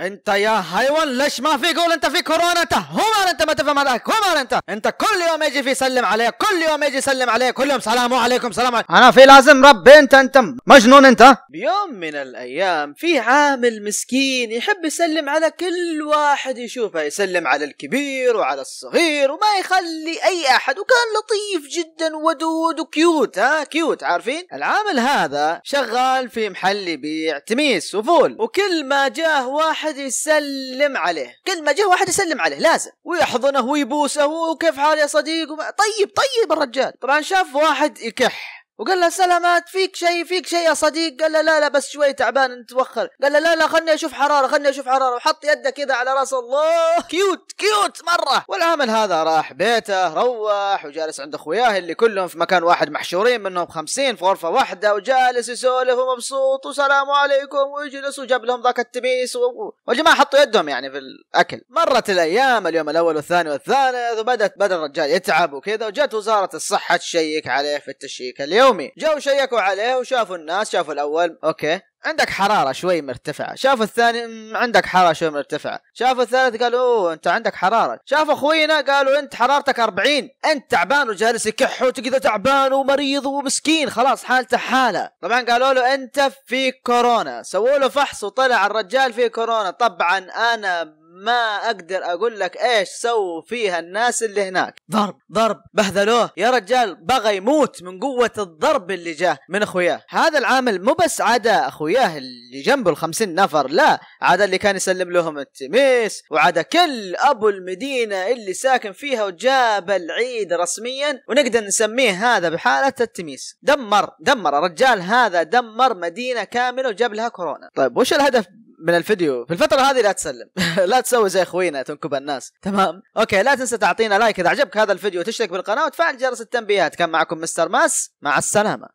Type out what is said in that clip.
انت يا حيوان ليش ما في قول انت في كورونا انت هو ما انت ما تفهم هذاك ما انت انت كل يوم يجي في يسلم عليك كل يوم يجي يسلم عليك كل يوم سلام عليكم سلام عليكم انا في لازم ربي انت انت مجنون انت بيوم من الايام في عامل مسكين يحب يسلم على كل واحد يشوفه يسلم على الكبير وعلى الصغير وما يخلي اي احد وكان لطيف جدا ودود وكيوت ها كيوت عارفين العامل هذا شغال في محل يبيع تميس وفول وكل ما جاه واحد واحد يسلم عليه كل ما جه واحد يسلم عليه لازم ويحضنه ويبوسه وكيف حال يا صديق طيب طيب الرجال طبعا شاف واحد يكح وقال له سلامات فيك شيء فيك شيء يا صديق قال له لا لا بس شوي تعبان نتوخر قال له لا لا خلني اشوف حراره خلني اشوف حراره وحط يده كذا على راس الله كيوت كيوت مره والعامل هذا راح بيته روح وجالس عند اخوياه اللي كلهم في مكان واحد محشورين منهم خمسين في غرفه واحده وجالس يسولف ومبسوط وسلام عليكم ويجلس وجاب لهم ذاك التميس و... والجماعه حطوا يدهم يعني في الاكل مرت الايام اليوم الاول والثاني والثالث وبدت بدا الرجال يتعب وكذا وجت وزاره الصحه تشيك عليه في التشيك اليوم يومي جو شيكوا عليه وشافوا الناس شافوا الاول اوكي عندك حراره شوي مرتفعه شاف الثاني عندك حراره شوي مرتفعه شاف الثالث قالوا اوه انت عندك حراره شاف اخوينا قالوا انت حرارتك 40 انت تعبان وجالس يكح وتقدر تعبان ومريض ومسكين خلاص حالته حاله طبعا قالوا له انت في كورونا سووا له فحص وطلع الرجال في كورونا طبعا انا ما اقدر اقول لك ايش سووا فيها الناس اللي هناك ضرب ضرب بهذلوه يا رجال بغى يموت من قوه الضرب اللي جاه من اخوياه هذا العامل مو بس عدا اخوياه اللي جنبه الخمسين نفر لا عدا اللي كان يسلم لهم التميس وعدا كل ابو المدينه اللي ساكن فيها وجاب العيد رسميا ونقدر نسميه هذا بحاله التميس دمر دمر الرجال هذا دمر مدينه كامله وجاب لها كورونا طيب وش الهدف من الفيديو في الفترة هذه لا تسلم لا تسوي زي اخوينا تنكب الناس تمام اوكي لا تنسى تعطينا لايك اذا عجبك هذا الفيديو وتشترك بالقناة وتفعل جرس التنبيهات كان معكم مستر ماس مع السلامة